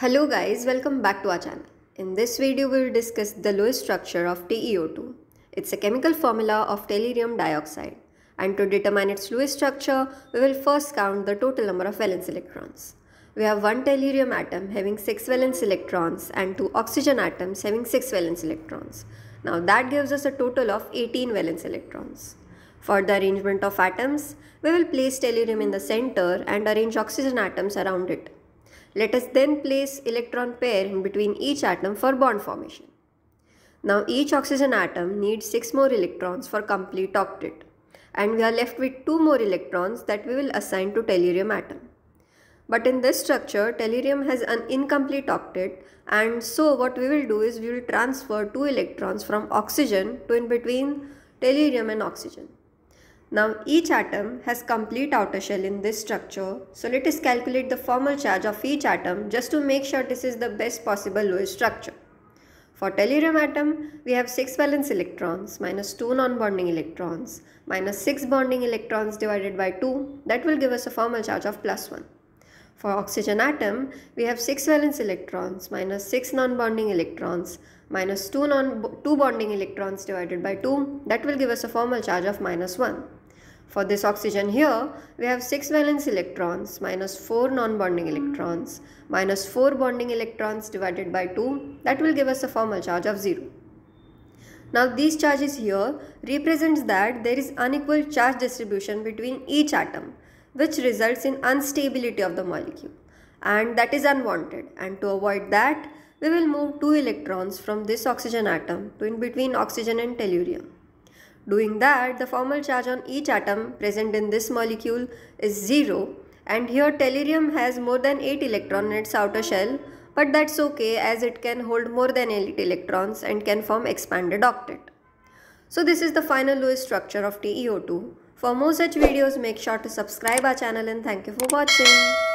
Hello guys, welcome back to our channel. In this video, we will discuss the Lewis structure of teo 2 It's a chemical formula of tellurium dioxide. And to determine its Lewis structure, we will first count the total number of valence electrons. We have one tellurium atom having 6 valence electrons and two oxygen atoms having 6 valence electrons. Now that gives us a total of 18 valence electrons. For the arrangement of atoms, we will place tellurium in the center and arrange oxygen atoms around it let us then place electron pair in between each atom for bond formation. Now each oxygen atom needs 6 more electrons for complete octet and we are left with 2 more electrons that we will assign to tellurium atom. But in this structure, tellurium has an incomplete octet and so what we will do is we will transfer 2 electrons from oxygen to in between tellurium and oxygen. Now each atom has complete outer shell in this structure. So let us calculate the formal charge of each atom just to make sure this is the best possible Lewis structure. For tellurium atom, we have 6 valence electrons minus 2 non-bonding electrons minus 6 bonding electrons divided by 2 that will give us a formal charge of plus 1. For oxygen atom, we have 6 valence electrons minus 6 non-bonding electrons minus 2, non 2 bonding electrons divided by 2 that will give us a formal charge of minus 1. For this oxygen here, we have 6 valence electrons minus 4 non-bonding electrons minus 4 bonding electrons divided by 2 that will give us a formal charge of 0. Now these charges here represents that there is unequal charge distribution between each atom which results in unstability of the molecule and that is unwanted and to avoid that we will move two electrons from this oxygen atom to in between oxygen and tellurium. Doing that, the formal charge on each atom present in this molecule is 0 and here tellurium has more than 8 electrons in its outer shell but that's okay as it can hold more than 8 electrons and can form expanded octet. So this is the final Lewis structure of TeO2. For more such videos make sure to subscribe our channel and thank you for watching.